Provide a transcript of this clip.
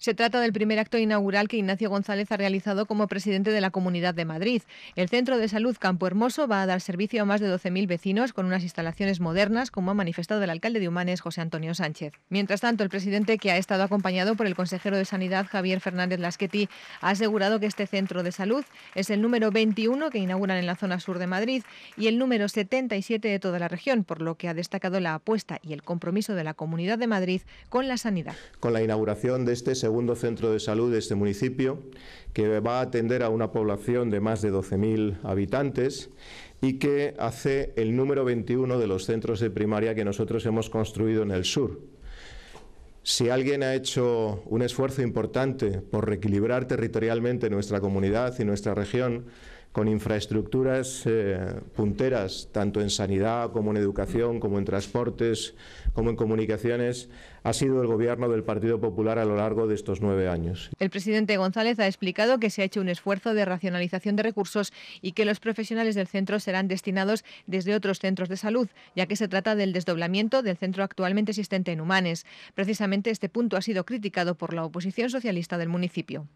Se trata del primer acto inaugural que Ignacio González ha realizado como presidente de la Comunidad de Madrid. El Centro de Salud Campo Hermoso va a dar servicio a más de 12.000 vecinos con unas instalaciones modernas, como ha manifestado el alcalde de Humanes, José Antonio Sánchez. Mientras tanto, el presidente, que ha estado acompañado por el consejero de Sanidad, Javier Fernández Lasqueti, ha asegurado que este centro de salud es el número 21 que inauguran en la zona sur de Madrid y el número 77 de toda la región, por lo que ha destacado la apuesta y el compromiso de la Comunidad de Madrid con la sanidad. Con la inauguración de este segundo centro de salud de este municipio, que va a atender a una población de más de 12.000 habitantes y que hace el número 21 de los centros de primaria que nosotros hemos construido en el sur. Si alguien ha hecho un esfuerzo importante por reequilibrar territorialmente nuestra comunidad y nuestra región, con infraestructuras eh, punteras, tanto en sanidad como en educación, como en transportes, como en comunicaciones, ha sido el gobierno del Partido Popular a lo largo de estos nueve años. El presidente González ha explicado que se ha hecho un esfuerzo de racionalización de recursos y que los profesionales del centro serán destinados desde otros centros de salud, ya que se trata del desdoblamiento del centro actualmente existente en Humanes. Precisamente este punto ha sido criticado por la oposición socialista del municipio.